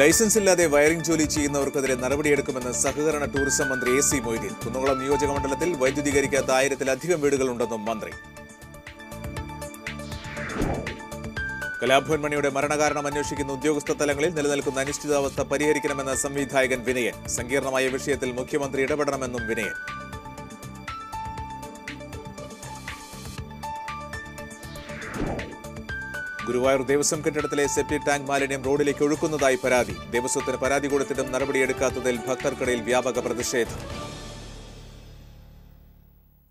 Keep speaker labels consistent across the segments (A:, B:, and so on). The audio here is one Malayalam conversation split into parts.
A: ലൈസൻസ് ഇല്ലാതെ വയറിംഗ് ജോലി ചെയ്യുന്നവർക്കെതിരെ നടപടിയെടുക്കുമെന്ന് സഹകരണ ടൂറിസം മന്ത്രി എ സി മൊയ്തീൻ കുന്നുകുളം നിയോജക മണ്ഡലത്തിൽ വൈദ്യുതീകരിക്കാത്ത ആയിരത്തിലധികം വീടുകളുണ്ടെന്നും മന്ത്രി കലാഭവൻ മണിയുടെ മരണകാരണം അന്വേഷിക്കുന്ന ഉദ്യോഗസ്ഥ തലങ്ങളിൽ നിലനിൽക്കുന്ന അനിശ്ചിതാവസ്ഥ പരിഹരിക്കണമെന്ന സംവിധായകൻ വിനയൻ സങ്കീർണമായ വിഷയത്തിൽ മുഖ്യമന്ത്രി ഇടപെടണമെന്നും വിനയൻ ഗുരുവായൂർ ദേവസ്വം കെട്ടിടത്തിലെ സെപ്റ്റി ടാങ്ക് മാലിന്യം റോഡിലേക്ക് ഒഴുക്കുന്നതായി പരാതി ദേവസ്വത്തിന് പരാതി കൊടുത്തിട്ടും നടപടിയെടുക്കാത്തതിൽ ഭക്തർക്കിടയിൽ വ്യാപക പ്രതിഷേധം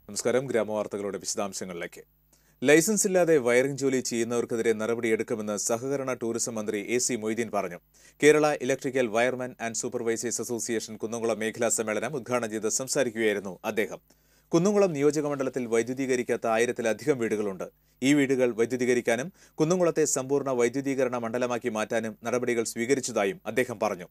A: നമസ്കാരം ഗ്രാമവാർത്തകളുടെ വിശദാംശങ്ങളിലേക്ക് ലൈസൻസ് ഇല്ലാതെ വയറിംഗ് ജോലി ചെയ്യുന്നവർക്കെതിരെ നടപടിയെടുക്കുമെന്ന് സഹകരണ ടൂറിസം മന്ത്രി എ സി മൊയ്തീൻ പറഞ്ഞു Kerala electrical wireman and supervisors association Kunnamkulam മേഖലാ സമ്മേളനം ഉദ്ഘാടനം ചെയ്ത് സംസാരിക്കുകയായിരുന്നു അദ്ദേഹം കുന്നുംകുളം നിയോജകമണ്ഡലത്തിൽ വൈദ്യുതീകരിക്കാത്ത ആയിരത്തിലധികം വീടുകളുണ്ട് ഈ വീടുകൾ വൈദ്യുതീകരിക്കാനും കുന്നുംകുളത്തെ സമ്പൂർണ്ണ വൈദ്യുതീകരണ മണ്ഡലമാക്കി മാറ്റാനും നടപടികൾ സ്വീകരിച്ചതായും അദ്ദേഹം പറഞ്ഞു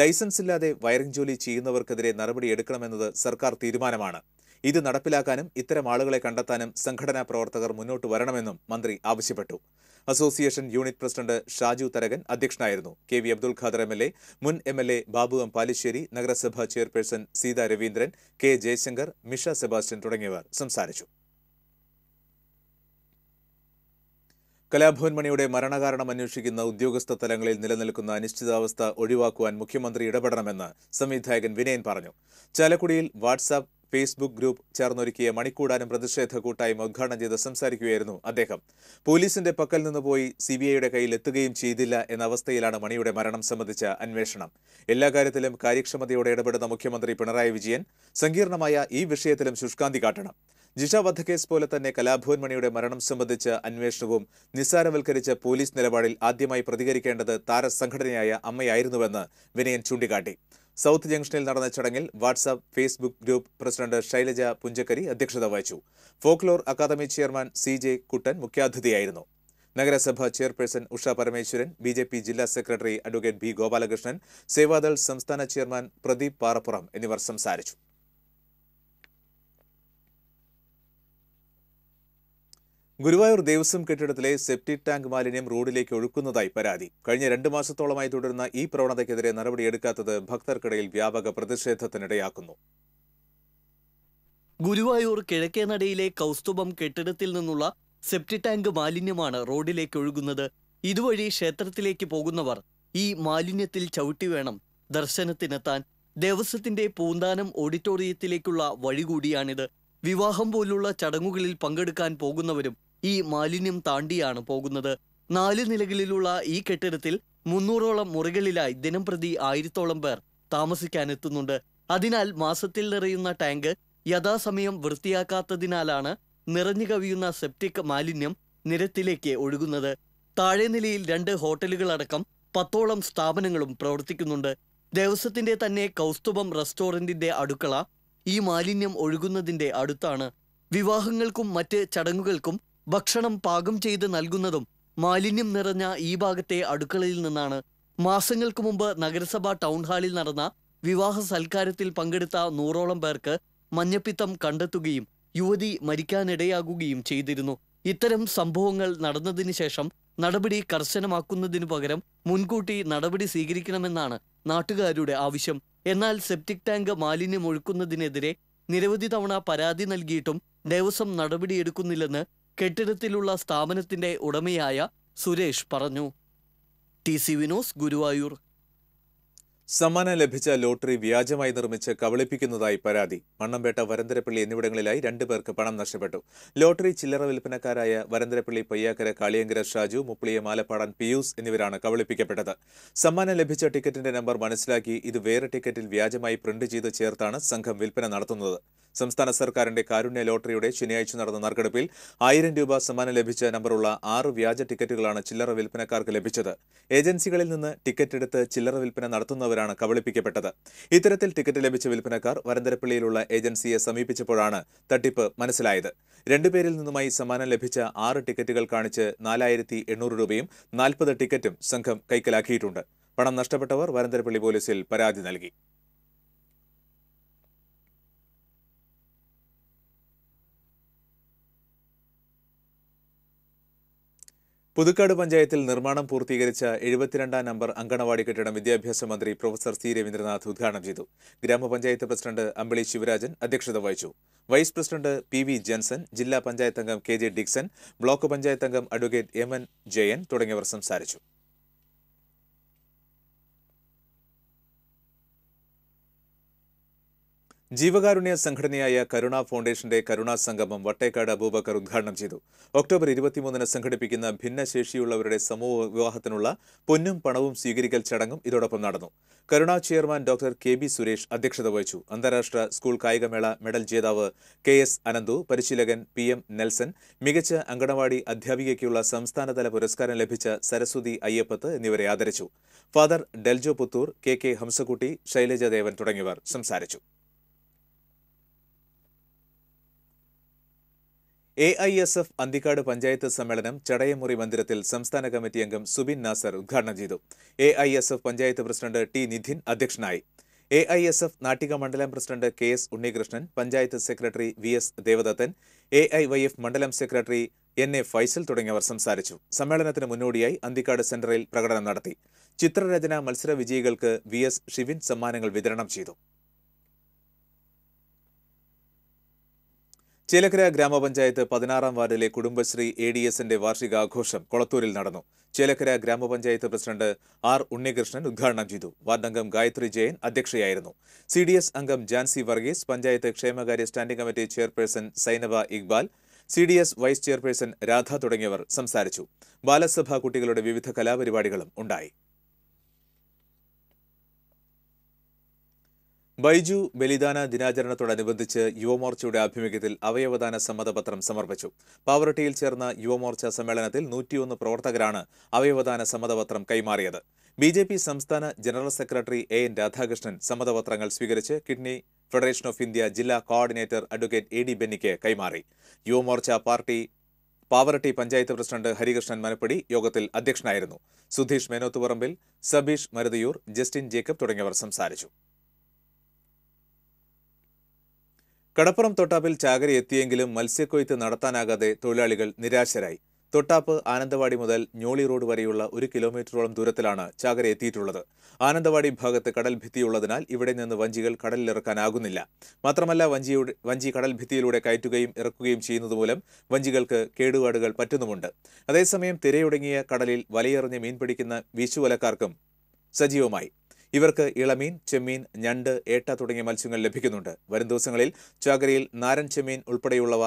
A: ലൈസൻസ് ഇല്ലാതെ വയറിംഗ് ജോലി ചെയ്യുന്നവർക്കെതിരെ നടപടിയെടുക്കണമെന്നത് സർക്കാർ തീരുമാനമാണ് ഇത് നടപ്പിലാക്കാനും ഇത്തരം ആളുകളെ കണ്ടെത്താനും സംഘടനാ പ്രവർത്തകർ മുന്നോട്ട് വരണമെന്നും മന്ത്രി ആവശ്യപ്പെട്ടു association unit president Shaju Tharakan അധ്യക്ഷനായിരുന്നു K V Abdul Khader M L A മുൻ M L A Babu M Palissery നഗരസഭാ ചെയർപേഴ്സൺ സീതാ രവീന്ദ്രൻ കെ ജയശങ്കർ മിഷ സെബാസ്റ്റ്യൻ തുടങ്ങിയവർ സംസാരിച്ചു കലാഭവൻ മണിയുടെ മരണകാരണം അന്വേഷിക്കുന്ന ഉദ്യോഗസ്ഥ തലങ്ങളിൽ നിലനിൽക്കുന്ന അനിശ്ചിതാവസ്ഥ ഒഴിവാക്കുവാൻ മുഖ്യമന്ത്രി ഇടപെടണമെന്ന് സംവിധായകൻ വിനയൻ പറഞ്ഞു ചാലക്കുടിയിൽ വാട്സാപ്പ് ഫേസ്ബുക്ക് ഗ്രൂപ്പ് ചേർന്നൊരുക്കിയ മണിക്കൂടാനും പ്രതിഷേധ കൂട്ടായ്മ ഉദ്ഘാടനം ചെയ്ത് സംസാരിക്കുകയായിരുന്നു അദ്ദേഹം പോലീസിന്റെ പക്കൽ നിന്ന് പോയി സി ബി ഐയുടെ കയ്യിൽ എത്തുകയും ചെയ്തില്ല എന്ന അവസ്ഥയിലാണ് മണിയുടെ മരണം സംബന്ധിച്ച അന്വേഷണം എല്ലാ കാര്യത്തിലും കാര്യക്ഷമതയോടെ ഇടപെടുന്ന മുഖ്യമന്ത്രി പിണറായി വിജയൻ സങ്കീർണമായ ഈ വിഷയത്തിലും ശുഷ്കാന്തി കാട്ടണം ജിഷ വധക്കേസ് പോലെ തന്നെ കലാഭവൻ മണിയുടെ മരണം സംബന്ധിച്ച അന്വേഷണവും നിസ്സാരവൽക്കരിച്ച പോലീസ് നിലപാടിൽ ആദ്യമായി പ്രതികരിക്കേണ്ടത് താരസംഘടനയായ അമ്മയായിരുന്നുവെന്ന് വിനയൻ ചൂണ്ടിക്കാട്ടി സൗത്ത് ജംഗ്ഷനിൽ നടന്ന ചടങ്ങിൽ WhatsApp Facebook group president Shailaja Punchakkari അധ്യക്ഷത വഹിച്ചു folklore academy chairman C J Kuttan മുഖ്യാതിഥിയായിരുന്നു നഗരസഭ chairperson Usha Parameswaran B J P ജില്ലാ secretary advocate B Gopalakrishnan Sevadal സംസ്ഥാന ചെയർമാൻ പ്രദീപ് പാറപ്പുറം എന്നിവർ സംസാരിച്ചു ഗുരുവായൂർ ദേവസ്വം കെട്ടിടത്തിലെ സെപ്റ്റി ടാങ്ക് മാലിന്യം റോഡിലേക്ക് ഒഴുക്കുന്നതായി പരാതി കഴിഞ്ഞ രണ്ട് മാസത്തോളമായി തുടരുന്ന ഈ പ്രവണതയ്ക്കെതിരെ നടപടിയെടുക്കാത്തത് ഭക്തർക്കിടയിൽ വ്യാപക പ്രതിഷേധത്തിനിടയാക്കുന്നു
B: ഗുരുവായൂർ കിഴക്കേ നടയിലെ കൗസ്തുഭം കെട്ടിടത്തിൽ നിന്നുള്ള സെപ്റ്റി ടാങ്ക് മാലിന്യമാണ് റോഡിലേക്ക് ഒഴുകുന്നത് ഇതുവഴി ക്ഷേത്രത്തിലേക്ക് പോകുന്നവർ ഈ മാലിന്യത്തിൽ ചവിട്ടി വേണം ദർശനത്തിനെത്താൻ ദേവസ്വത്തിന്റെ പൂന്താനം ഓഡിറ്റോറിയത്തിലേക്കുള്ള വഴി കൂടിയാണിത് വിവാഹം പോലുള്ള ചടങ്ങുകളിൽ പങ്കെടുക്കാൻ പോകുന്നവരും ഈ മാലിന്യം താണ്ടിയാണ് പോകുന്നത് നാല് നിലകളിലുള്ള ഈ കെട്ടിടത്തിൽ മുന്നൂറോളം മുറികളിലായി ദിനംപ്രതി ആയിരത്തോളം പേർ താമസിക്കാനെത്തുന്നുണ്ട് അതിനാൽ മാസത്തിൽ നിറയുന്ന ടാങ്ക് യഥാസമയം വൃത്തിയാക്കാത്തതിനാലാണ് നിറഞ്ഞു കവിയുന്ന സെപ്റ്റിക് മാലിന്യം നിരത്തിലേക്ക് ഒഴുകുന്നത് താഴെ നിലയിൽ രണ്ട് ഹോട്ടലുകളടക്കം പത്തോളം സ്ഥാപനങ്ങളും പ്രവർത്തിക്കുന്നുണ്ട് ദേവസ്വത്തിന്റെ തന്നെ കൗസ്തുഭം റെസ്റ്റോറന്റിന്റെ അടുക്കള ഈ മാലിന്യം ഒഴുകുന്നതിന്റെ അടുത്താണ് വിവാഹങ്ങൾക്കും മറ്റ് ചടങ്ങുകൾക്കും ഭക്ഷണം പാകം ചെയ്ത് നൽകുന്നതും മാലിന്യം നിറഞ്ഞ ഈ ഭാഗത്തെ അടുക്കളയിൽ നിന്നാണ് മാസങ്ങൾക്ക് മുമ്പ് നഗരസഭ ടൗൺ ഹാളിൽ നടന്ന വിവാഹ സൽക്കാരത്തിൽ പങ്കെടുത്ത നൂറോളം പേർക്ക് മഞ്ഞപ്പിത്തം കണ്ടെത്തുകയും യുവതി മരിക്കാനിടയാകുകയും ചെയ്തിരുന്നു ഇത്തരം സംഭവങ്ങൾ നടന്നതിന് ശേഷം നടപടി കർശനമാക്കുന്നതിനു പകരം മുൻകൂട്ടി നടപടി സ്വീകരിക്കണമെന്നാണ് നാട്ടുകാരുടെ ആവശ്യം എന്നാൽ സെപ്റ്റിക് ടാങ്ക് മാലിന്യം ഒഴുക്കുന്നതിനെതിരെ നിരവധി തവണ പരാതി നൽകിയിട്ടും ദേവസ്വം നടപടിയെടുക്കുന്നില്ലെന്ന് കെട്ടിടത്തിലുള്ള സ്ഥാപനത്തിന്റെ ഉടമയായ സുരേഷ് പറഞ്ഞു ടി സി വിനോസ് ഗുരുവായൂർ
A: സമ്മാനം ലഭിച്ച ലോട്ടറി വ്യാജമായി നിർമ്മിച്ച് കബളിപ്പിക്കുന്നതായി പരാതി മണ്ണമ്പേട്ട വരന്തരപ്പള്ളി എന്നിവിടങ്ങളിലായി രണ്ടുപേർക്ക് പണം നഷ്ടപ്പെട്ടു ലോട്ടറി ചില്ലറ വിൽപ്പനക്കാരായ വരന്തരപ്പള്ളി പയ്യാക്കര കാളിയങ്കര ഷാജു മുപ്പിളിയ മാലപ്പാടാൻ പിയൂസ് എന്നിവരാണ് കബളിപ്പിക്കപ്പെട്ടത് സമ്മാനം ലഭിച്ച ടിക്കറ്റിന്റെ നമ്പർ മനസ്സിലാക്കി ഇത് വേറെ ടിക്കറ്റിൽ വ്യാജമായി പ്രിന്റ് ചെയ്ത് ചേർത്താണ് സംഘം വിൽപ്പന നടത്തുന്നത് സംസ്ഥാന സർക്കാരിന്റെ കാരുണ്യ ലോട്ടറിയുടെ ശനിയാഴ്ച നടന്ന നറുക്കെടുപ്പിൽ ആയിരം രൂപ സമ്മാനം ലഭിച്ച നമ്പറുള്ള ആറ് വ്യാജ ടിക്കറ്റുകളാണ് ചില്ലറ വിൽപ്പനക്കാർക്ക് ലഭിച്ചത് ഏജൻസികളിൽ നിന്ന് ടിക്കറ്റ് എടുത്ത് ചില്ലറ വിൽപ്പന നടത്തുന്നവരാണ് കബളിപ്പിക്കപ്പെട്ടത് ഇത്തരത്തിൽ ടിക്കറ്റ് ലഭിച്ച വിൽപ്പനക്കാർ വരന്തരപ്പള്ളിയിലുള്ള ഏജൻസിയെ സമീപിച്ചപ്പോഴാണ് തട്ടിപ്പ് മനസ്സിലായത് രണ്ടുപേരിൽ നിന്നുമായി സമ്മാനം ലഭിച്ച ആറ് ടിക്കറ്റുകൾ കാണിച്ച് നാലായിരത്തി എണ്ണൂറ് രൂപയും നാൽപ്പത് ടിക്കറ്റും സംഘം കൈക്കലാക്കിയിട്ടുണ്ട് പണം നഷ്ടപ്പെട്ടവർ വരന്തരപ്പള്ളി പോലീസിൽ പരാതി നൽകി പുതുക്കാട് പഞ്ചായത്തിൽ നിർമ്മാണം പൂർത്തീകരിച്ച എഴുപത്തിരണ്ടാം നമ്പർ അങ്കണവാടി കെട്ടിടം വിദ്യാഭ്യാസ മന്ത്രി പ്രൊഫസർ സി രവീന്ദ്രനാഥ് ഉദ്ഘാടനം ചെയ്തു ഗ്രാമപഞ്ചായത്ത് പ്രസിഡന്റ് അമ്പിളി ശിവരാജൻ അധ്യക്ഷത വഹിച്ചു vice president P V Janson ജില്ലാ പഞ്ചായത്ത് അംഗം K J Dixon block panchayat അംഗം അഡ്വക്കേറ്റ് എം എൻ ജയൻ തുടങ്ങിയവർ സംസാരിച്ചു ജീവകാരുണ്യ സംഘടനയായ കരുണ ഫൗണ്ടേഷന്റെ കരുണാ സംഗമം വട്ടേക്കാട് അബൂബക്കർ ഉദ്ഘാടനം ചെയ്തു ഒക്ടോബർ ഇരുപത്തിമൂന്നിന് സംഘടിപ്പിക്കുന്ന ഭിന്നശേഷിയുള്ളവരുടെ സമൂഹ വിവാഹത്തിനുള്ള പൊന്നും പണവും സ്വീകരിക്കൽ ചടങ്ങും ഇതോടൊപ്പം നടന്നു Karuna chairman doctor K B Suresh അധ്യക്ഷത വഹിച്ചു അന്താരാഷ്ട്ര സ്കൂൾ കായികമേള മെഡൽ ജേതാവ് കെ എസ് അനന്തു പരിശീലകൻ പി എം നെൽസൺ മികച്ച അങ്കണവാടി അധ്യാപികയ്ക്കുള്ള സംസ്ഥാനതല പുരസ്കാരം ലഭിച്ച സരസ്വതി അയ്യപ്പത്ത് എന്നിവരെ ആദരിച്ചു father Deljo Puthur K K Hamsakutty Shailajadevan തുടങ്ങിയവർ സംസാരിച്ചു A I S F Anthikkad panchayat സമ്മേളനം ചടയമുറി മന്ദിരത്തിൽ സംസ്ഥാന കമ്മിറ്റി അംഗം സുബിൻ നാസർ ഉദ്ഘാടനം ചെയ്തു A I S F panchayat president T Nidhin അധ്യക്ഷനായി A I S F Nattika മണ്ഡലം president K S Unnikrishnan panchayat secretary V S Devadathan A I Y F മണ്ഡലം സെക്രട്ടറി എൻ എ ഫൈസൽ തുടങ്ങിയവർ സംസാരിച്ചു സമ്മേളനത്തിന് മുന്നോടിയായി അന്തിക്കാട് സെന്ററിൽ പ്രകടനം നടത്തി ചിത്രരചന മത്സര വിജയികൾക്ക് വി എസ് ഷിവിൻ സമ്മാനങ്ങൾ വിതരണം ചെയ്തു ചേലക്കര ഗ്രാമപഞ്ചായത്ത് പതിനാറാം വാർഡിലെ കുടുംബശ്രീ എ ഡി എസിന്റെ വാർഷികാഘോഷം കൊളത്തൂരിൽ നടന്നു ചേലക്കര ഗ്രാമപഞ്ചായത്ത് പ്രസിഡന്റ് ആർ ഉണ്ണികൃഷ്ണൻ ഉദ്ഘാടനം ചെയ്തു വാർഡംഗം ഗായത്രി ജയൻ അധ്യക്ഷയായിരുന്നു സി ഡി എസ് അംഗം ജാൻസി വർഗീസ് പഞ്ചായത്ത് ക്ഷേമകാര്യ standing committee chairperson Sainaba Iqbal C D S vice chairperson Radha തുടങ്ങിയവർ സംസാരിച്ചു ബാലസഭാ കുട്ടികളുടെ വിവിധ കലാപരിപാടികളും ഉണ്ടായി ബൈജു ബലിദാന ദിനാചരണത്തോടനുബന്ധിച്ച് യുവമോർച്ചയുടെ ആഭിമുഖ്യത്തിൽ അവയവദാന സമ്മതപത്രം സമർപ്പിച്ചു പാവറട്ടിയിൽ ചേർന്ന യുവമോർച്ച സമ്മേളനത്തിൽ നൂറ്റിയൊന്ന് പ്രവർത്തകരാണ് അവയവദാന സമ്മതപത്രം കൈമാറിയത് ബി ജെ പി സംസ്ഥാന general secretary A N Radhakrishnan സമ്മതപത്രങ്ങൾ സ്വീകരിച്ച് കിഡ്നി ഫെഡറേഷൻ ഓഫ് ഇന്ത്യ ജില്ലാ കോർഡിനേറ്റർ അഡ്വക്കേറ്റ് എ ഡി ബെന്നിക്ക് കൈമാറി യുവമോർച്ച പാർട്ടി പാവറട്ടി പഞ്ചായത്ത് പ്രസിഡന്റ് ഹരികൃഷ്ണൻ മനപ്പടി യോഗത്തിൽ അധ്യക്ഷനായിരുന്നു സുധീഷ് മേനോത്തുപറമ്പിൽ സബീഷ് മരുതിയൂർ ജസ്റ്റിൻ ജേക്കബ് തുടങ്ങിയവർ സംസാരിച്ചു കടപ്പുറം തൊട്ടാപ്പിൽ ചാകര എത്തിയെങ്കിലും മത്സ്യക്കൊയ്ത്ത് നടത്താനാകാതെ തൊഴിലാളികൾ നിരാശരായി തൊട്ടാപ്പ് ആനന്തവാടി മുതൽ ഞോളി റോഡ് വരെയുള്ള ഒരു കിലോമീറ്ററോളം ദൂരത്തിലാണ് ചാകര എത്തിയിട്ടുള്ളത് ആനന്തവാടി ഭാഗത്ത് കടൽ ഭിത്തിയുള്ളതിനാൽ ഇവിടെ നിന്ന് വഞ്ചികൾ കടലിലിറക്കാനാകുന്നില്ല മാത്രമല്ല വഞ്ചിയുടെ വഞ്ചി കടൽ ഭിത്തിയിലൂടെ കയറ്റുകയും ഇറക്കുകയും ചെയ്യുന്നതുമൂലം വഞ്ചികൾക്ക് കേടുപാടുകൾ പറ്റുന്നുമുണ്ട് അതേസമയം തിരയൊടുങ്ങിയ കടലിൽ വലയെറിഞ്ഞ് മീൻ പിടിക്കുന്ന വീശുവലക്കാർക്കും സജീവമായി ഇവർക്ക് ഇളമീൻ ചെമ്മീൻ ഞണ്ട് ഏട്ട തുടങ്ങിയ മത്സ്യങ്ങൾ ലഭിക്കുന്നുണ്ട് വരും ദിവസങ്ങളിൽ ചാകരയിൽ നാരൻ ചെമ്മീൻ ഉൾപ്പെടെയുള്ളവ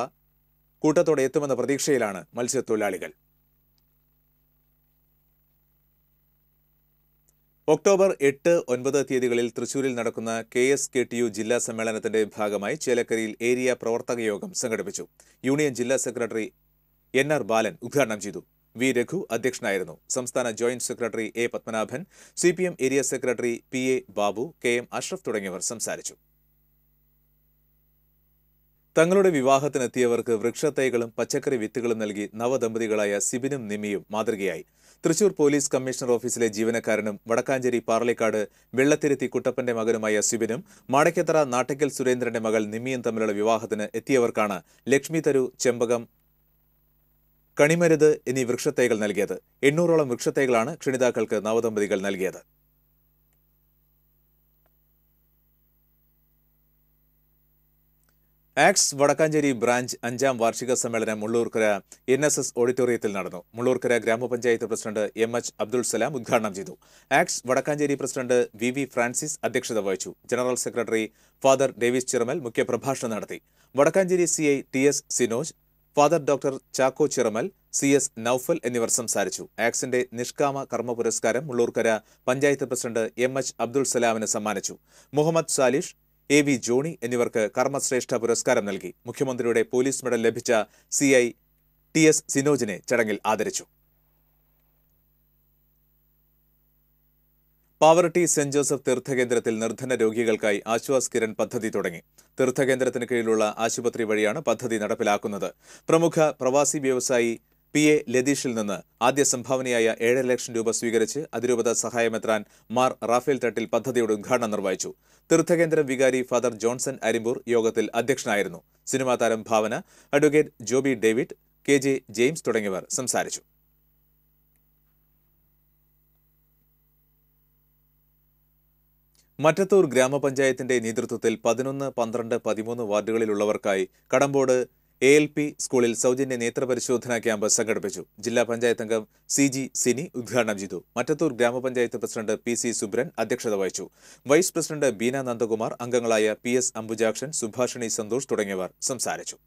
A: കൂട്ടത്തോടെ എത്തുമെന്ന പ്രതീക്ഷയിലാണ് മത്സ്യത്തൊഴിലാളികൾ ഒക്ടോബർ എട്ട് ഒൻപത് തീയതികളിൽ തൃശൂരിൽ നടക്കുന്ന K S K T U ജില്ലാ സമ്മേളനത്തിന്റെ ഭാഗമായി ചേലക്കരിയിൽ ഏരിയ പ്രവർത്തക യോഗം സംഘടിപ്പിച്ചു യൂണിയൻ ജില്ലാ സെക്രട്ടറി എൻ ആർ ബാലൻ ഉദ്ഘാടനം ചെയ്തു വി രഘു അധ്യക്ഷനായിരുന്നു സംസ്ഥാന joint secretary A Padmanabhan C P M area secretary P A Babu K M Ashraf തുടങ്ങിയവർ സംസാരിച്ചു തങ്ങളുടെ വിവാഹത്തിനെത്തിയവർക്ക് വൃക്ഷത്തൈകളും പച്ചക്കറി വിത്തുകളും നൽകി നവദമ്പതികളായ സിബിനും നിമിയും മാതൃകയായി തൃശൂർ പോലീസ് കമ്മീഷണർ ഓഫീസിലെ ജീവനക്കാരനും വടക്കാഞ്ചേരി പാർലിക്കാട് വെള്ളത്തിരുത്തി കുട്ടപ്പന്റെ മകനുമായ സിബിനും മാടക്കത്തറ നാട്ടയ്ക്കൽ സുരേന്ദ്രന്റെ മകൾ നിമിയും തമ്മിലുള്ള വിവാഹത്തിന് എത്തിയവർക്കാണ് ലക്ഷ്മി തരു ചെമ്പകം കണിമരുത് എന്നീ വൃക്ഷത്തൈകൾ നൽകിയത് എണ്ണൂറോളം വൃക്ഷത്തൈകളാണ് ക്ഷണിതാക്കൾക്ക് നവദമ്പതികൾ നൽകിയത് ആക്സ് വടക്കാഞ്ചേരി ബ്രാഞ്ച് അഞ്ചാം വാർഷിക സമ്മേളനം മുള്ളൂർക്കര എൻ എസ് എസ് ഓഡിറ്റോറിയത്തിൽ നടന്നു മുള്ളൂർക്കര ഗ്രാമപഞ്ചായത്ത് president M H Abdul Salam ഉദ്ഘാടനം ചെയ്തു ആക്സ് Vadakkanchery president V V Francis അധ്യക്ഷത വഹിച്ചു general secretary father Davis Chiramal മുഖ്യപ്രഭാഷണം നടത്തി Vadakkanchery C T S Sinoj father doctor Chacko Chiramal C S Noufal എന്നിവർ സംസാരിച്ചു ആക്സിന്റെ നിഷ്കാമ കർമ്മ പുരസ്കാരം Mullurkara panchayat president M H Abdul സലാമിന് സമ്മാനിച്ചു മുഹമ്മദ് സാലിഷ് എ വി ജോണി എന്നിവർക്ക് കർമ്മശ്രേഷ്ഠ പുരസ്കാരം നൽകി മുഖ്യമന്ത്രിയുടെ പോലീസ് മെഡൽ ലഭിച്ച സി ഐ ടി എസ് സിനോജിനെ ചടങ്ങിൽ ആദരിച്ചു പാവർട്ടി സെന്റ് ജോസഫ് തീർത്ഥകേന്ദ്രത്തിൽ നിർധന രോഗികൾക്കായി ആശ്വാസ് കിരൺ പദ്ധതി തുടങ്ങി തീർത്ഥകേന്ദ്രത്തിന് കീഴിലുള്ള ആശുപത്രി വഴിയാണ് പദ്ധതി നടപ്പിലാക്കുന്നത് പ്രമുഖ പ്രവാസി വ്യവസായി പി എ ലതീഷിൽ നിന്ന് ആദ്യ സംഭാവനയായ ഏഴര ലക്ഷം രൂപ സ്വീകരിച്ച് അതിരൂപത സഹായമെത്രാൻ മാർ റാഫേൽ തട്ടിൽ പദ്ധതിയുടെ ഉദ്ഘാടനം നിർവഹിച്ചു തീർത്ഥകേന്ദ്ര വികാരി ഫാദർ ജോൺസൺ അരിമ്പൂർ യോഗത്തിൽ അധ്യക്ഷനായിരുന്നു സിനിമാ താരം Bhavana advocate Joby David K J James തുടങ്ങിയവർ സംസാരിച്ചു മറ്റത്തൂർ ഗ്രാമപഞ്ചായത്തിന്റെ നേതൃത്വത്തിൽ പതിനൊന്ന് പന്ത്രണ്ട് പതിമൂന്ന് വാർഡുകളിലുള്ളവർക്കായി കടമ്പോട് എ എൽ പി സ്കൂളിൽ സൗജന്യ നേത്രപരിശോധനാ ക്യാമ്പ് സംഘടിപ്പിച്ചു ജില്ലാ പഞ്ചായത്ത് അംഗം സി ജി സിനി ഉദ്ഘാടനം ചെയ്തു മറ്റത്തൂർ ഗ്രാമപഞ്ചായത്ത് പ്രസിഡന്റ് പി സി സുബ്രൻ അധ്യക്ഷത വഹിച്ചു വൈസ് പ്രസിഡന്റ് ബീന നന്ദകുമാർ അംഗങ്ങളായ പി എസ് അംബുജാക്ഷൻ സുഭാഷിണി സന്തോഷ് തുടങ്ങിയവർ സംസാരിച്ചു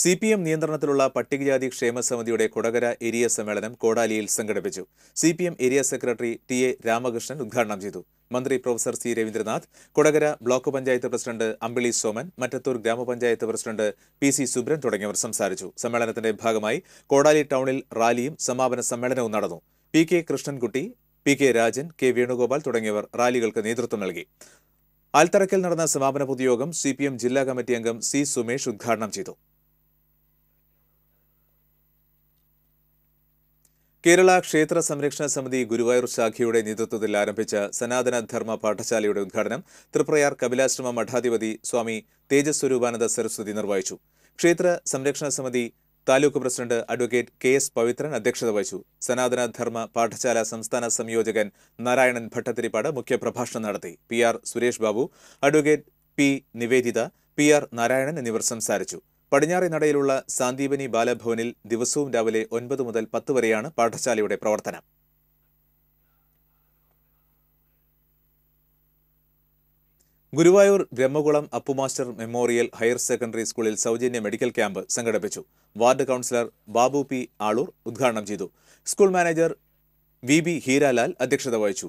A: സി പി എം നിയന്ത്രണത്തിലുള്ള പട്ടികജാതി ക്ഷേമ സമിതിയുടെ കൊടകര ഏരിയ സമ്മേളനം കോടാലിയിൽ സംഘടിപ്പിച്ചു C P M area secretary T A Ramakrishnan ഉദ്ഘാടനം ചെയ്തു മന്ത്രി professor C Raveendranath Kodakara block panchayat president Ambili Soman Mattathur ഗ്രാമപഞ്ചായത്ത് പ്രസിഡന്റ് പി സി സുബ്രൻ തുടങ്ങിയവർ സംസാരിച്ചു സമ്മേളനത്തിന്റെ ഭാഗമായി കോടാലി ടൗണിൽ റാലിയും സമാപന സമ്മേളനവും നടന്നു P K Krishnankutty P K Rajan K Venugopal തുടങ്ങിയവർ റാലികൾക്ക് നേതൃത്വം നൽകി ആൽത്തറക്കൽ നടന്ന സമാപന പൊതുയോഗം സി ജില്ലാ കമ്മിറ്റി അംഗം സി സുമേഷ് ഉദ്ഘാടനം ചെയ്തു കേരള ക്ഷേത്ര സംരക്ഷണ സമിതി ഗുരുവായൂർ ശാഖയുടെ നേതൃത്വത്തിൽ ആരംഭിച്ച സനാതന ധർമ്മ പാഠശാലയുടെ ഉദ്ഘാടനം തൃപ്രയാർ കപിലാശ്രമ മഠാധിപതി സ്വാമി തേജസ്വരൂപാനന്ദ സരസ്വതി നിർവഹിച്ചു ക്ഷേത്ര സംരക്ഷണ സമിതി taluk president advocate K S Pavithran അധ്യക്ഷത വഹിച്ചു സനാതന ധർമ്മ പാഠശാല സംസ്ഥാന സംയോജകൻ നാരായണൻ ഭട്ടത്തിരിപ്പാട് മുഖ്യപ്രഭാഷണം നടത്തി P R Suresh Babu advocate P Nivedita P R Narayanan എന്നിവർ സംസാരിച്ചു പടിഞ്ഞാറെ നടയിലുള്ള സാന്ദീപനി ബാലഭവനിൽ ദിവസവും രാവിലെ ഒൻപത് മുതൽ പത്ത് വരെയാണ് പാഠശാലയുടെ പ്രവർത്തനം Guruvayur Brahmakulam Appu master memorial higher secondary സ്കൂളിൽ സൗജന്യ മെഡിക്കൽ ക്യാമ്പ് സംഘടിപ്പിച്ചു ward councillor Babu P Aloor ഉദ്ഘാടനം ചെയ്തു school manager V B Heeralal അധ്യക്ഷത വഹിച്ചു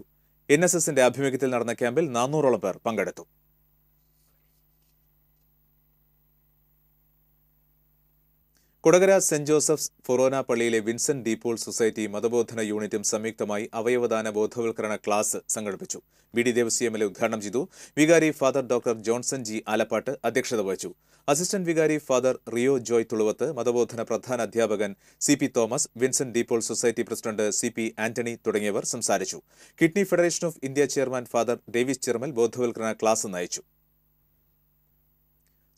A: എൻ എസ് എസിന്റെ ആഭിമുഖ്യത്തിൽ നടന്ന ക്യാമ്പിൽ നാനൂറോളം പേർ പങ്കെടുത്തു കുടകര സെന്റ് ജോസഫ്സ് ഫൊറോന പള്ളിയിലെ വിൻസെന്റ് ഡീപോൾ സൊസൈറ്റി മതബോധന യൂണിറ്റും സംയുക്തമായി അവയവദാന ബോധവൽക്കരണ ക്ലാസ് സംഘടിപ്പിച്ചു ബി ഡി ദേവസി എൽ ഉദ്ഘാടനം ചെയ്തു വികാരി father doctor Johnson G Alappatt അധ്യക്ഷത വഹിച്ചു അസിസ്റ്റന്റ് വികാരി ഫാദർ റിയോ ജോയ് തുളുവത്ത് മതബോധന പ്രധാന അധ്യാപകൻ C P Thomas Vincent Depaul society president C P Antony തുടങ്ങിയവർ സംസാരിച്ചു kidney federation of India chairman father Davis Chiramal ബോധവൽക്കരണ ക്ലാസ് നയിച്ചു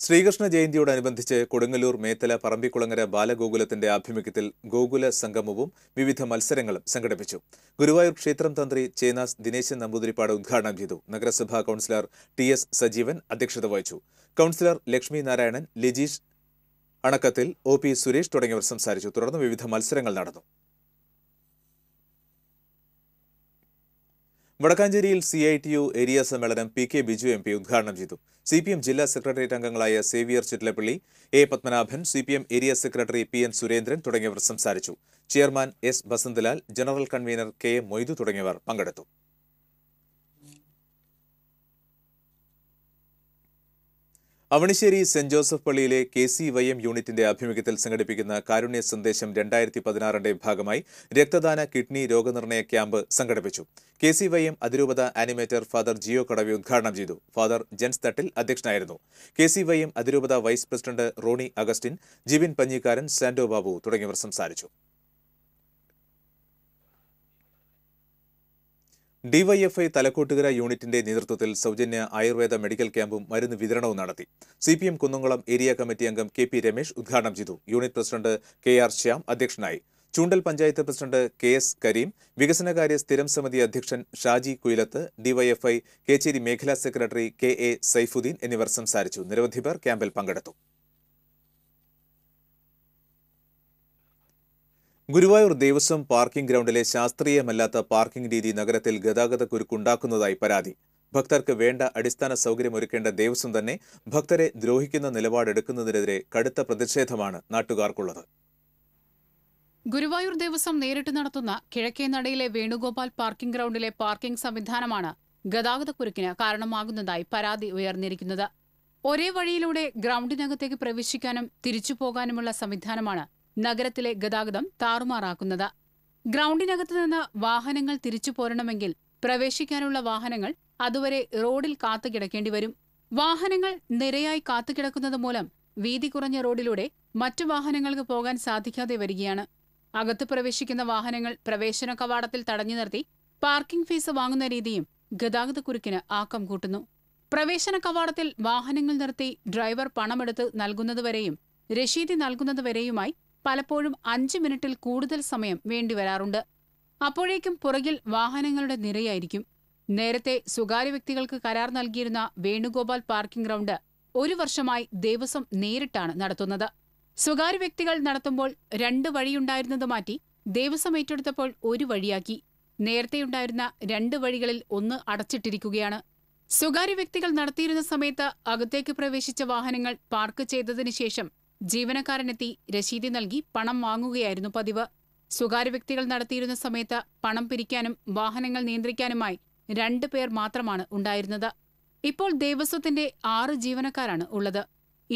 A: ശ്രീകൃഷ്ണ ജയന്തിയോടനുബന്ധിച്ച് കൊടുങ്ങല്ലൂർ മേത്തല പറമ്പിക്കുളങ്ങര ബാലഗോകുലത്തിന്റെ ആഭിമുഖ്യത്തിൽ ഗോകുല സംഗമവും വിവിധ മത്സരങ്ങളും സംഘടിപ്പിച്ചു ഗുരുവായൂർ ക്ഷേത്രം തന്ത്രി ചേനാസ് ദിനേശൻ നമ്പൂതിരിപ്പാട് ഉദ്ഘാടനം ചെയ്തു നഗരസഭാ കൌൺസിലർ ടി എസ് സജീവൻ അധ്യക്ഷത വഹിച്ചു councillor Lakshmi Narayanan Lijeesh Anakkathil O P Suresh തുടങ്ങിയവർ സംസാരിച്ചു തുടർന്ന് വിവിധ മത്സരങ്ങൾ നടന്നു വടക്കാഞ്ചേരിയിൽ C I T U area സമ്മേളനം P K Biju M P ഉദ്ഘാടനം ചെയ്തു സി പി എം ജില്ലാ സെക്രട്ടേറിയറ്റ് അംഗങ്ങളായ Xavier Chittilappilly A Padmanabhan C P M area secretary P N Surendran തുടങ്ങിയവർ സംസാരിച്ചു chairman S Basanthalal general convener K M Moidu തുടങ്ങിയവർ പങ്കെടുത്തു അവണിശ്ശേരി സെന്റ് ജോസഫ് പള്ളിയിലെ കെ സി വൈ എം യൂണിറ്റിന്റെ ആഭിമുഖ്യത്തിൽ സംഘടിപ്പിക്കുന്ന കാരുണ്യ സന്ദേശം രണ്ടായിരത്തി പതിനാറിന്റെ ഭാഗമായി രക്തദാന കിഡ്നി രോഗനിർണയ ക്യാമ്പ് സംഘടിപ്പിച്ചു കെ സി വൈ എം അതിരൂപത ആനിമേറ്റർ ഫാദർ ജിയോ കടവി ഉദ്ഘാടനം ചെയ്തു ഫാദർ ജെൻസ് തട്ടിൽ അധ്യക്ഷനായിരുന്നു കെ സി വൈ എം അതിരൂപത vice president Rony Augustine Jivin Panjikkaran Sando Babu തുടങ്ങിയവർ സംസാരിച്ചു ഡിവൈഎഫ്ഐ തലക്കോട്ടുകര യൂണിറ്റിന്റെ നേതൃത്വത്തിൽ സൗജന്യ ആയുർവേദ മെഡിക്കൽ ക്യാമ്പും മരുന്ന് വിതരണവും നടത്തി C P M Kunnamkulam area committee അംഗം കെ പി രമേശ് ഉദ്ഘാടനം ചെയ്തു unit president K R Shyam അധ്യക്ഷനായി Choondal panchayat president K S Kareem വികസനകാര്യ സ്ഥിരം സമിതി അധ്യക്ഷൻ ഷാജി കുയിലത്ത് ഡിവൈഎഫ്ഐ കേച്ചേരി മേഖലാ സെക്രട്ടറി കെ എ സൈഫുദ്ദീൻ എന്നിവർ സംസാരിച്ചു നിരവധി പേർ ക്യാമ്പിൽ പങ്കെടുത്തു ഗുരുവായൂർ ദേവസ്വം പാർക്കിംഗ് ഗ്രൗണ്ടിലെ ശാസ്ത്രീയമല്ലാത്ത പാർക്കിംഗ് രീതി നഗരത്തിൽ ഗതാഗത കുരുക്കുണ്ടാക്കുന്നതായി പരാതി ഭക്തർക്ക് വേണ്ട അടിസ്ഥാന സൗകര്യം ഒരുക്കേണ്ട ദേവസ്വം തന്നെ ഭക്തരെ ദ്രോഹിക്കുന്ന നിലപാടെടുക്കുന്നതിനെതിരെ കടുത്ത പ്രതിഷേധമാണ് നാട്ടുകാർക്കുള്ളത്
C: ഗുരുവായൂർ ദേവസ്വം നേരിട്ട് നടത്തുന്ന കിഴക്കേ നടയിലെ വേണുഗോപാൽ പാർക്കിംഗ് ഗ്രൗണ്ടിലെ പാർക്കിംഗ് സംവിധാനമാണ് കുരുക്കിന് കാരണമാകുന്നതായി പരാതി ഉയർന്നിരിക്കുന്നത് ഒരേ വഴിയിലൂടെ ഗ്രൗണ്ടിനകത്തേക്ക് പ്രവേശിക്കാനും തിരിച്ചു പോകാനുമുള്ള സംവിധാനമാണ് നഗരത്തിലെ ഗതാഗതം താറുമാറാക്കുന്നത് ഗ്രൗണ്ടിനകത്തു നിന്ന് വാഹനങ്ങൾ തിരിച്ചു പോരണമെങ്കിൽ പ്രവേശിക്കാനുള്ള വാഹനങ്ങൾ അതുവരെ റോഡിൽ കാത്തുകിടക്കേണ്ടി വരും വാഹനങ്ങൾ നിരയായി കാത്തുകിടക്കുന്നത് മൂലം വീതി കുറഞ്ഞ റോഡിലൂടെ മറ്റു വാഹനങ്ങൾക്ക് പോകാൻ സാധിക്കാതെ വരികയാണ് അകത്ത് പ്രവേശിക്കുന്ന വാഹനങ്ങൾ പ്രവേശന കവാടത്തിൽ തടഞ്ഞു നിർത്തി പാർക്കിംഗ് ഫീസ് വാങ്ങുന്ന രീതിയും ഗതാഗതക്കുരുക്കിന് ആക്കം കൂട്ടുന്നു പ്രവേശന കവാടത്തിൽ വാഹനങ്ങൾ നിർത്തി ഡ്രൈവർ പണമെടുത്ത് നൽകുന്നതുവരെയും രശീതി നൽകുന്നതുവരെയുമായി പലപ്പോഴും അഞ്ച് മിനിറ്റിൽ കൂടുതൽ സമയം വേണ്ടിവരാറുണ്ട് അപ്പോഴേക്കും പുറകിൽ വാഹനങ്ങളുടെ നിരയായിരിക്കും നേരത്തെ സ്വകാര്യ വ്യക്തികൾക്ക് കരാർ നൽകിയിരുന്ന വേണുഗോപാൽ പാർക്കിംഗ് ഗ്രൗണ്ട് ഒരു വർഷമായി ദേവസ്വം നേരിട്ടാണ് നടത്തുന്നത് സ്വകാര്യ വ്യക്തികൾ നടത്തുമ്പോൾ രണ്ട് വഴിയുണ്ടായിരുന്നത് മാറ്റി ദേവസ്വം ഏറ്റെടുത്തപ്പോൾ ഒരു വഴിയാക്കി നേരത്തെയുണ്ടായിരുന്ന രണ്ട് വഴികളിൽ ഒന്ന് അടച്ചിട്ടിരിക്കുകയാണ് സ്വകാര്യ വ്യക്തികൾ നടത്തിയിരുന്ന സമയത്ത് അകത്തേക്ക് പ്രവേശിച്ച വാഹനങ്ങൾ പാർക്ക് ചെയ്തതിനു ശേഷം ജീവനക്കാരനെത്തി രശീതി നൽകി പണം വാങ്ങുകയായിരുന്നു പതിവ് സ്വകാര്യ വ്യക്തികൾ നടത്തിയിരുന്ന സമയത്ത് പണം പിരിക്കാനും വാഹനങ്ങൾ നിയന്ത്രിക്കാനുമായി രണ്ടു പേർ മാത്രമാണ് ഉണ്ടായിരുന്നത് ഇപ്പോൾ ദേവസ്വത്തിന്റെ ആറ് ജീവനക്കാരാണ് ഉള്ളത്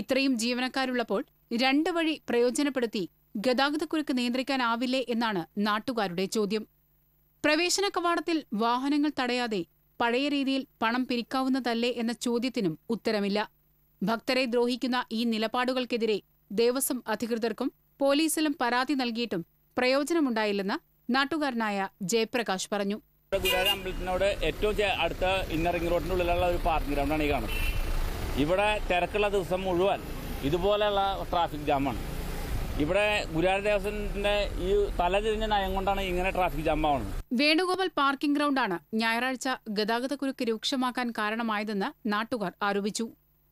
C: ഇത്രയും ജീവനക്കാരുള്ളപ്പോൾ രണ്ട് വഴി പ്രയോജനപ്പെടുത്തി ഗതാഗതക്കുരുക്ക് നിയന്ത്രിക്കാനാവില്ലേ എന്നാണ് നാട്ടുകാരുടെ ചോദ്യം പ്രവേശന കവാടത്തിൽ വാഹനങ്ങൾ തടയാതെ പഴയ രീതിയിൽ പണം പിരിക്കാവുന്നതല്ലേ എന്ന ചോദ്യത്തിനും ഉത്തരമില്ല ഭക്തരെ ദ്രോഹിക്കുന്ന ഈ നിലപാടുകൾക്കെതിരെ ദേവസ്വം അധികൃതർക്കും പോലീസിലും പരാതി നൽകിയിട്ടും പ്രയോജനമുണ്ടായില്ലെന്ന് നാട്ടുകാരനായ ജയപ്രകാശ് പറഞ്ഞു അമ്പലത്തിനോട് ഏറ്റവും അടുത്ത ഇന്നർ റിംഗ് റോഡിൻ്റെ ഉള്ളിലുള്ള ഒരു പാർക്കിംഗ് ഗ്രൗണ്ടാണ് ഈ കാണുന്നത് ഇവിടെ തിരക്കുള്ള ദിവസം മുഴുവൻ ഇതുപോലെയുള്ള ട്രാഫിക് ജാമാണ് ഇവിടെ ഗുരുവായൂർ ഈ ഈ തിരിഞ്ഞ നയം കൊണ്ടാണ് ഇങ്ങനെ ട്രാഫിക് ജാം ആവുന്നത് വേണുഗോപാൽ പാർക്കിംഗ് ഗ്രൗണ്ടാണ് ഞായറാഴ്ച ഗതാഗതക്കുരുക്ക് രൂക്ഷമാക്കാൻ കാരണമായതെന്ന് നാട്ടുകാർ ആരോപിച്ചു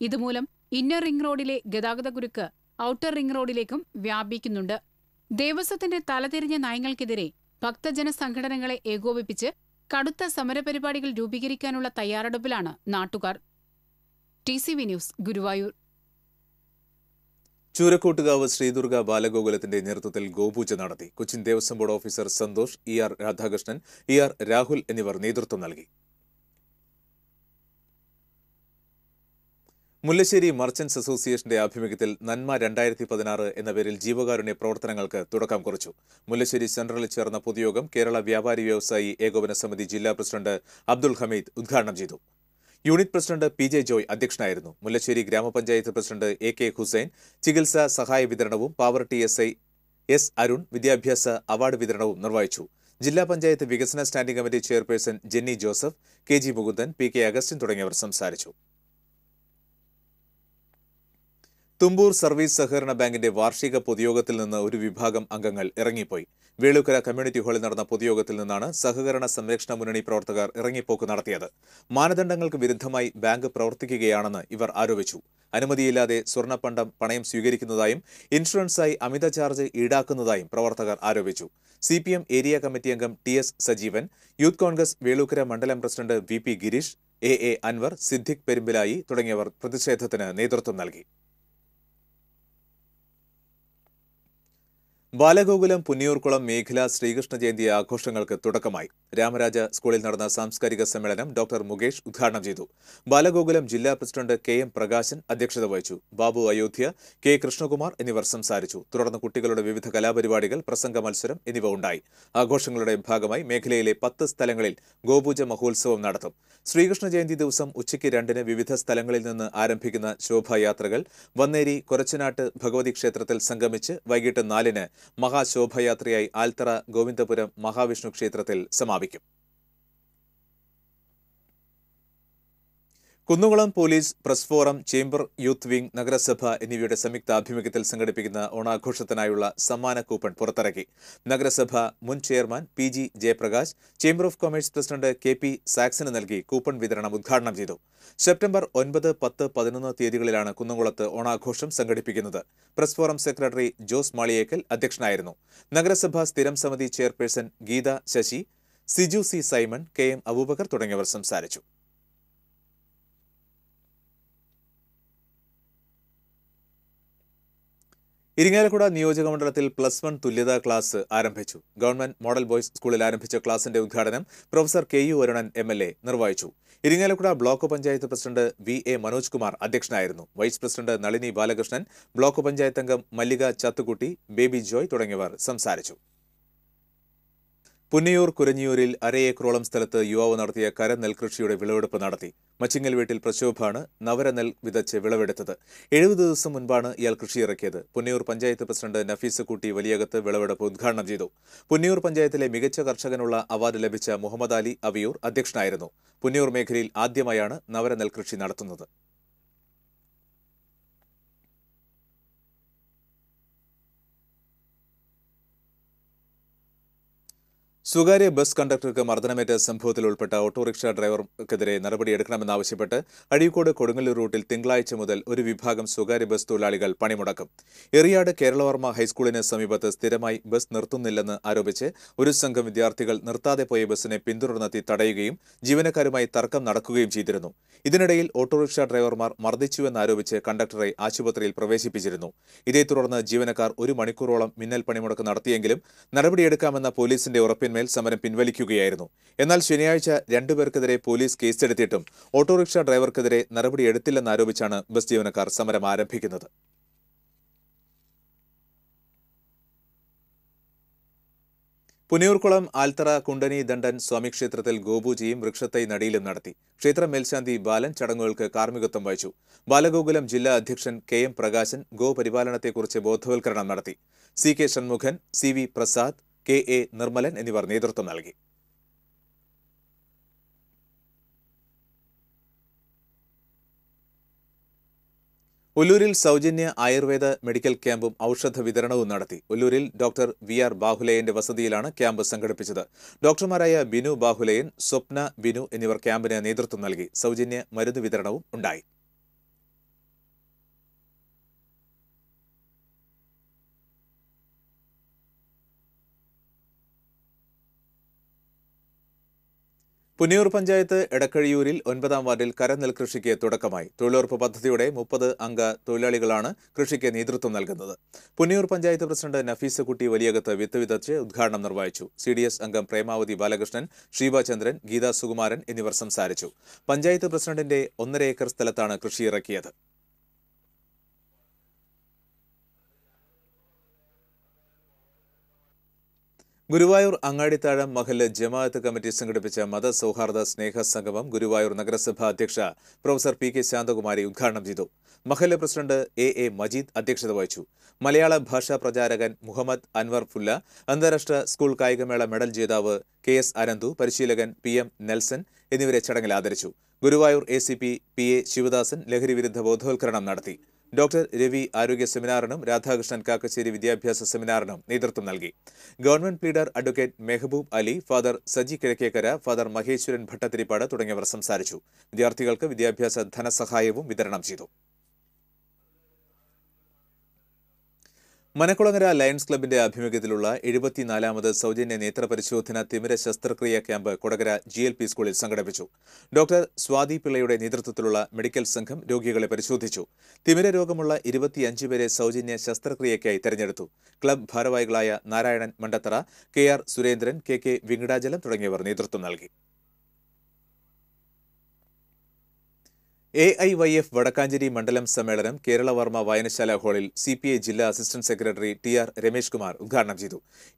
C: ഇതുമൂലം ഇന്നർ റിംഗ് റോഡിലെ ഗതാഗതക്കുരുക്ക് ഔട്ടർ റിംഗ് റോഡിലേക്കും വ്യാപിക്കുന്നുണ്ട് ദേവസ്വത്തിന്റെ തലതിരിഞ്ഞ നയങ്ങൾക്കെതിരെ ഭക്തജന സംഘടനകളെ ഏകോപിപ്പിച്ച് കടുത്ത സമരപരിപാടികൾ രൂപീകരിക്കാനുള്ള തയ്യാറെടുപ്പിലാണ് നാട്ടുകാർ T C V news Guruvayur
A: Choorakkottukavu Sreedurga ബാലഗോകുലത്തിന്റെ നേതൃത്വത്തിൽ ഗോപൂജ നടത്തി Cochin Devaswom board officer Santhosh E R Radhakrishnan E R Rahul എന്നിവർ നേതൃത്വം നൽകി മുല്ലശ്ശേരി മർച്ചന്റ്സ് അസോസിയേഷന്റെ ആഭിമുഖ്യത്തിൽ നന്മ രണ്ടായിരത്തി പതിനാറ് എന്ന പേരിൽ ജീവകാരുണ്യ പ്രവർത്തനങ്ങൾക്ക് തുടക്കം കുറിച്ചു മുല്ലശ്ശേരി സെൻട്രലിൽ ചേർന്ന പൊതുയോഗം കേരള വ്യാപാരി വ്യവസായി ഏകോപന സമിതി ജില്ലാ പ്രസിഡന്റ് അബ്ദുൽ ഹമീദ് ഉദ്ഘാടനം ചെയ്തു unit president P J Joy അധ്യക്ഷനായിരുന്നു മുല്ലശ്ശേരി ഗ്രാമപഞ്ചായത്ത് പ്രസിഡന്റ് എ കെ ഹുസൈൻ ചികിത്സാ സഹായ വിതരണവും Pavaratty S I S Arun വിദ്യാഭ്യാസ അവാർഡ് വിതരണവും നിർവഹിച്ചു ജില്ലാ പഞ്ചായത്ത് വികസന standing committee chairperson Jenny Joseph K G Mukundan P K Augustine തുടങ്ങിയവർ സംസാരിച്ചു തുമ്പൂർ സർവീസ് സഹകരണ ബാങ്കിന്റെ വാർഷിക പൊതുയോഗത്തിൽ നിന്ന് ഒരു വിഭാഗം അംഗങ്ങൾ ഇറങ്ങിപ്പോയി വേളുക്കര കമ്മ്യൂണിറ്റി ഹാളിൽ നടന്ന പൊതുയോഗത്തിൽ നിന്നാണ് സഹകരണ സംരക്ഷണ മുന്നണി പ്രവർത്തകർ ഇറങ്ങിപ്പോക്ക് നടത്തിയത് മാനദണ്ഡങ്ങൾക്ക് വിരുദ്ധമായി ബാങ്ക് പ്രവർത്തിക്കുകയാണെന്ന് ഇവർ ആരോപിച്ചു അനുമതിയില്ലാതെ സ്വർണ്ണപ്പണ്ടം പണയം സ്വീകരിക്കുന്നതായും ഇൻഷുറൻസായി അമിത ചാർജ് ഈടാക്കുന്നതായും പ്രവർത്തകർ ആരോപിച്ചു സി ഏരിയ കമ്മിറ്റി അംഗം ടി സജീവൻ യൂത്ത് കോൺഗ്രസ് വേളൂക്കര മണ്ഡലം president V Gireesh A A Anwar Siddique Perumbilayi തുടങ്ങിയവർ പ്രതിഷേധത്തിന് നേതൃത്വം നൽകി ബാലഗോകുലം പുന്നിയൂർക്കുളം മേഖല ശ്രീകൃഷ്ണ ജയന്തി ആഘോഷങ്ങൾക്ക് തുടക്കമായി രാമരാജ സ്കൂളിൽ നടന്ന സാംസ്കാരിക സമ്മേളനം ഡോക്ടർ മുകേഷ് ഉദ്ഘാടനം ചെയ്തു ബാലഗോകുലം ജില്ലാ പ്രസിഡന്റ് കെ എം പ്രകാശൻ അധ്യക്ഷത വഹിച്ചു ബാബു അയോധ്യ കെ കൃഷ്ണകുമാർ എന്നിവർ സംസാരിച്ചു തുടർന്ന് കുട്ടികളുടെ വിവിധ കലാപരിപാടികൾ പ്രസംഗ മത്സരം എന്നിവ ഉണ്ടായി ആഘോഷങ്ങളുടെ ഭാഗമായി മേഖലയിലെ പത്ത് സ്ഥലങ്ങളിൽ ഗോപൂജ മഹോത്സവം നടത്തും ശ്രീകൃഷ്ണ ജയന്തി ദിവസം ഉച്ചയ്ക്ക് രണ്ടിന് വിവിധ സ്ഥലങ്ങളിൽ നിന്ന് ആരംഭിക്കുന്ന ശോഭായാത്രകൾ വന്നേരി കൊരച്ചനാട്ട് ഭഗവതി ക്ഷേത്രത്തിൽ സംഗമിച്ച് വൈകിട്ട് നാലിന് മഹാശോഭയാത്രയായി ആൽത്തറ ഗോവിന്ദപുരം മഹാവിഷ്ണു ക്ഷേത്രത്തിൽ സമാപിക്കും Kunnamkulam police press forum chamber youth wing നഗരസഭ എന്നിവയുടെ സംയുക്ത ആഭിമുഖ്യത്തിൽ സംഘടിപ്പിക്കുന്ന ഓണാഘോഷത്തിനായുള്ള സമ്മാന കൂപ്പൺ പുറത്തിറക്കി നഗരസഭ മുൻ chairman P G Jayaprakash chamber of commerce president K P സാക്സിന് നൽകി കൂപ്പൺ വിതരണം ഉദ്ഘാടനം ചെയ്തു സെപ്റ്റംബർ ഒൻപത് പത്ത് പതിനൊന്ന് തീയതികളിലാണ് കുന്നംകുളത്ത് ഓണാഘോഷം സംഘടിപ്പിക്കുന്നത് press forum secretary Jose Maliyekkal അധ്യക്ഷനായിരുന്നു നഗരസഭാ സ്ഥിരം സമിതി chairperson Geetha Sasi Siju C Simon K M Aboobacker തുടങ്ങിയവർ സംസാരിച്ചു ഇരിങ്ങാലക്കുട നിയോജക മണ്ഡലത്തിൽ പ്ലസ് വൺ തുല്യതാ ക്ലാസ് ആരംഭിച്ചു ഗവൺമെന്റ് മോഡൽ ബോയ്സ് സ്കൂളിൽ ആരംഭിച്ച ക്ലാസിന്റെ ഉദ്ഘാടനം professor K U Varunan M L A നിർവഹിച്ചു Irinjalakuda block panchayat president V A Manoj Kumar അധ്യക്ഷനായിരുന്നു vice president Nalini Balakrishnan block panchayat അംഗം മല്ലിക ചത്തുകുട്ടി ബേബി ജോയ് തുടങ്ങിയവർ സംസാരിച്ചു പുന്നയൂർ കുരഞ്ഞിയൂരിൽ അരയേക്കറോളം സ്ഥലത്ത് യുവാവ് നടത്തിയ കൃഷിയുടെ വിളവെടുപ്പ് നടത്തി മച്ചിങ്ങൽ വീട്ടിൽ പ്രക്ഷോഭാണ് നവരനെൽ വിതച്ച് വിളവെടുത്തത് എഴുപത് ദിവസം മുൻപാണ് ഇയാൾ കൃഷിയിറക്കിയത് പുന്നയൂർ പഞ്ചായത്ത് പ്രസിഡന്റ് നഫീസ് കൂട്ടി വലിയകത്ത് വിളവെടുപ്പ് ഉദ്ഘാടനം ചെയ്തു പുന്നയൂർ പഞ്ചായത്തിലെ മികച്ച കർഷകനുള്ള അവാർഡ് ലഭിച്ച മുഹമ്മദ് അലി അവിയൂർ അധ്യക്ഷനായിരുന്നു പുന്നയൂർ മേഖലയിൽ ആദ്യമായാണ് നവരനെൽ കൃഷി നടത്തുന്നത് സ്വകാര്യ ബസ് കണ്ടക്ടർക്ക് മർദ്ദനമേറ്റ സംഭവത്തിൽ ഉൾപ്പെട്ട ഓട്ടോറിക്ഷ ഡ്രൈവർക്കെതിരെ നടപടിയെടുക്കണമെന്നാവശ്യപ്പെട്ട് അഴീക്കോട് കൊടുങ്ങല്ലൂർ റൂട്ടിൽ തിങ്കളാഴ്ച മുതൽ ഒരു വിഭാഗം സ്വകാര്യ ബസ് തൊഴിലാളികൾ പണിമുടക്കും എറിയാട് കേരളവർമ്മ ഹൈസ്കൂളിന് സമീപത്ത് സ്ഥിരമായി ബസ് നിർത്തുന്നില്ലെന്ന് ആരോപിച്ച് ഒരു സംഘം വിദ്യാർത്ഥികൾ നിർത്താതെ പോയ ബസ്സിനെ പിന്തുടർന്നെത്തി തടയുകയും ജീവനക്കാരുമായി തർക്കം നടക്കുകയും ചെയ്തിരുന്നു ഇതിനിടയിൽ ഓട്ടോറിക്ഷ ഡ്രൈവർമാർ മർദ്ദിച്ചുവെന്നാരോപിച്ച് കണ്ടക്ടറെ ആശുപത്രിയിൽ പ്രവേശിപ്പിച്ചിരുന്നു ഇതേ തുടർന്ന് ജീവനക്കാർ ഒരു മണിക്കൂറോളം മിന്നൽ പണിമുടക്ക് നടത്തിയെങ്കിലും നടപടിയെടുക്കാമെന്ന പോലീസിന്റെ ഉറപ്പിന്മേൽ മേൽ സമരം പിൻവലിക്കുകയായിരുന്നു എന്നാൽ ശനിയാഴ്ച രണ്ടുപേർക്കെതിരെ പോലീസ് കേസെടുത്തിട്ടും ഓട്ടോറിക്ഷ ഡ്രൈവർക്കെതിരെ ആരോപിച്ചാണ് ബസ് ജീവനക്കാർ സമരം ആരംഭിക്കുന്നത് പുനയൂർക്കുളം ആൽത്തറ കുണ്ടനി ദണ്ഡൻ സ്വാമി ക്ഷേത്രത്തിൽ ഗോപൂജയും വൃക്ഷത്തൈ നടിയിലും നടത്തി ക്ഷേത്ര മേൽശാന്തി ബാലൻ ചടങ്ങുകൾക്ക് കാർമ്മികത്വം വഹിച്ചു ബാലഗോകുലം ജില്ലാ അധ്യക്ഷൻ കെ എം പ്രകാശൻ ഗോപരിപാലനത്തെക്കുറിച്ച് ബോധവൽക്കരണം നടത്തി C K Shanmughan C V Prasad K A Nirmalan എന്നിവർ നേതൃത്വം നൽകി ഒല്ലൂരിൽ സൗജന്യ ആയുർവേദ മെഡിക്കൽ ക്യാമ്പും ഔഷധ വിതരണവും നടത്തി ഒല്ലൂരിൽ ഡോക്ടർ വി ആർ ബാഹുലയന്റെ വസതിയിലാണ് ക്യാമ്പ് സംഘടിപ്പിച്ചത് ഡോക്ടർമാരായ ബിനു ബാഹുലയൻ സ്വപ്ന ബിനു എന്നിവർ ക്യാമ്പിന് നേതൃത്വം നൽകി സൗജന്യ മരുന്ന് വിതരണവും ഉണ്ടായി പുന്നിയൂർ പഞ്ചായത്ത് എടക്കഴിയൂരിൽ ഒൻപതാം വാർഡിൽ കരനെൽ കൃഷിക്ക് തുടക്കമായി തൊഴിലുറപ്പ് പദ്ധതിയുടെ മുപ്പത് അംഗ തൊഴിലാളികളാണ് കൃഷിക്ക് നേതൃത്വം നൽകുന്നത് പുന്നിയൂർ പഞ്ചായത്ത് പ്രസിഡന്റ് നഫീസ കുട്ടി വലിയകത്ത് വിത്ത് വിതച്ച് ഉദ്ഘാടനം നിർവഹിച്ചു സി ഡി എസ് അംഗം പ്രേമാവതി ബാലകൃഷ്ണൻ ശീഭാചന്ദ്രൻ ഗീതാ സുകുമാരൻ എന്നിവർ സംസാരിച്ചു പഞ്ചായത്ത് പ്രസിഡന്റിന്റെ ഒന്നര ഏക്കർ സ്ഥലത്താണ് കൃഷി ഇറക്കിയത് ഗുരുവായൂർ അങ്ങാടിത്താഴം മഹല് ജമാഅത്ത് കമ്മിറ്റി സംഘടിപ്പിച്ച മതസൗഹാർദ്ദ സ്നേഹ സംഗമം ഗുരുവായൂർ നഗരസഭാ അധ്യക്ഷ പ്രൊഫസർ പി കെ ശാന്തകുമാരി ഉദ്ഘാടനം ചെയ്തു മഹല് പ്രസിഡന്റ് എ എ മജീദ് അധ്യക്ഷത വഹിച്ചു മലയാള ഭാഷാ പ്രചാരകൻ മുഹമ്മദ് അൻവർ ഫുല്ല അന്താരാഷ്ട്ര സ്കൂൾ കായികമേള മെഡൽ ജേതാവ് കെ എസ് അനന്തു പരിശീലകൻ പി എം നെൽസൺ എന്നിവരെ ചടങ്ങിൽ ആദരിച്ചു Guruvayur A C P P A Sivadasan ലഹരി വിരുദ്ധ ബോധവൽക്കരണം നടത്തി ഡോക്ടർ രവി ആരോഗ്യ സെമിനാറിനും രാധാകൃഷ്ണൻ കാക്കശ്ശേരി വിദ്യാഭ്യാസ സെമിനാറിനും നേതൃത്വം നൽകി government leader advocate Mehaboob Ali father Saji Kizhakkekkara father Maheswaran Bhattathiripad തുടങ്ങിയവർ സംസാരിച്ചു വിദ്യാർത്ഥികൾക്ക് വിദ്യാഭ്യാസ ധനസഹായവും വിതരണം ചെയ്തു മനക്കുളങ്ങര ലയൺസ് ക്ലബിന്റെ ആഭിമുഖ്യത്തിലുള്ള എഴുപത്തിനാലാമത് സൗജന്യ നേത്രപരിശോധന തിമിര ശസ്ത്രക്രിയ camp Kodakara G L P സ്കൂളിൽ സംഘടിപ്പിച്ചു ഡോക്ടർ സ്വാതി പിള്ളയുടെ നേതൃത്വത്തിലുള്ള മെഡിക്കൽ സംഘം രോഗികളെ പരിശോധിച്ചു തിമിര രോഗമുള്ള ഇരുപത്തിയഞ്ച് പേരെ സൗജന്യ ശസ്ത്രക്രിയയ്ക്കായി തെരഞ്ഞെടുത്തു ക്ലബ് ഭാരവാഹികളായ Narayanan Mandathara K R Surendran K K തുടങ്ങിയവർ നേതൃത്വം നൽകി A I Y F Vadakkanchery മണ്ഡലം സമ്മേളനം കേരളവർമ്മ വായനശാല ഹാളിൽ സി പി ഐ ജില്ലാ assistant secretary T R Ramesh Kumar ഉദ്ഘാടനം ചെയ്തു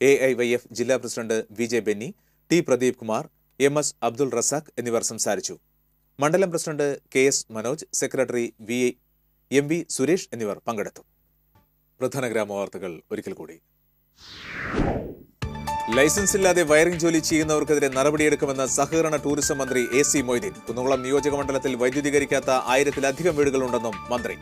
A: എ ഐ വൈ എഫ് ജില്ലാ president V J Benny T Pradeep Kumar M S Abdul Razak എന്നിവർ സംസാരിച്ചു മണ്ഡലം president K S Manoj secretary V M V Suresh എന്നിവർ പങ്കെടുത്തു പ്രധാന ഗ്രാമവാർത്തകൾ ഒരിക്കൽ കൂടി ലൈസൻസ് ഇല്ലാതെ വയറിംഗ് ജോലി ചെയ്യുന്നവർക്കെതിരെ നടപടിയെടുക്കുമെന്ന് സഹകരണ ടൂറിസം മന്ത്രി എ സി മൊയ്തീൻ കുന്നംകുളം മണ്ഡലത്തിൽ വൈദ്യുതീകരിക്കാത്ത ആയിരത്തിലധികം വീടുകളുണ്ടെന്നും മന്ത്രി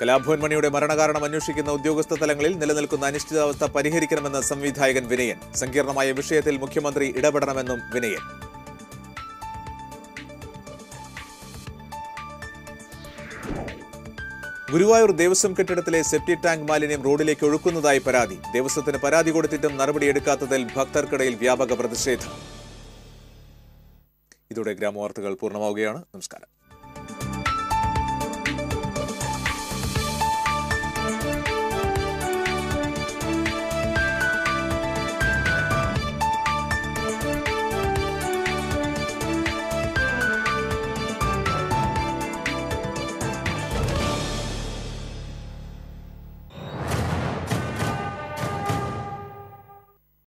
A: കലാഭവൻ മണിയുടെ മരണകാരണം അന്വേഷിക്കുന്ന ഉദ്യോഗസ്ഥ തലങ്ങളിൽ നിലനിൽക്കുന്ന അനിശ്ചിതാവസ്ഥ പരിഹരിക്കണമെന്ന് സംവിധായകൻ വിനയൻ സങ്കീർണമായ വിഷയത്തിൽ മുഖ്യമന്ത്രി ഇടപെടണമെന്നും വിനയൻ ഗുരുവായൂർ ദേവസ്വം കെട്ടിടത്തിലെ സെപ്റ്റി ടാങ്ക് മാലിന്യം റോഡിലേക്ക് ഒഴുക്കുന്നതായി പരാതി ദേവസ്വത്തിന് പരാതി കൊടുത്തിട്ടും നടപടിയെടുക്കാത്തതിൽ ഭക്തർക്കിടയിൽ വ്യാപക പ്രതിഷേധം ഇതോടെ ഗ്രാമവാർത്തകൾ പൂർണ്ണമാവുകയാണ് നമസ്കാരം